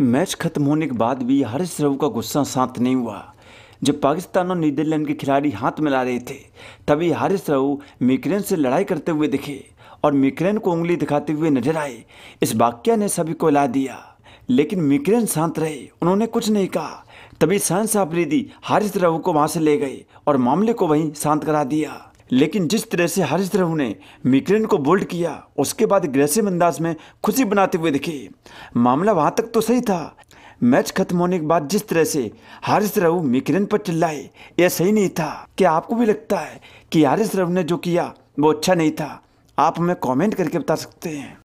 match खत्म होने के बाद भी हरीश राव का गुस्सा शांत नहीं हुआ जब पाकिस्तान और नीदरलैंड के खिलाड़ी हाथ मिला रहे थे तभी हारिस राव मिक्रेन से लड़ाई करते हुए दिखे और मिक्रेन को उंगली दिखाते हुए नजर आए इस वाक्य ने सभी को ला दिया लेकिन मिक्रेन शांत रहे उन्होंने कुछ नहीं कहा तभी सांस आफरीदी हारिस राव को वहाँ से ले गए और मामले को वहीं शांत करा दिया लेकिन जिस तरह से हरीश ध्रुव ने मिक्रेन को बोल्ड किया उसके बाद ग्रेसिव अंदाज में खुशी बनाते हुए दिखे मामला वहां तक तो सही था मैच खत्म होने के बाद जिस तरह से हारिस रऊ मिक्रेन पर चिल्लाए यह सही नहीं था क्या आपको भी लगता है कि हारिस रऊ ने जो किया वो अच्छा नहीं था आप हमें कमेंट करके बता सकते हैं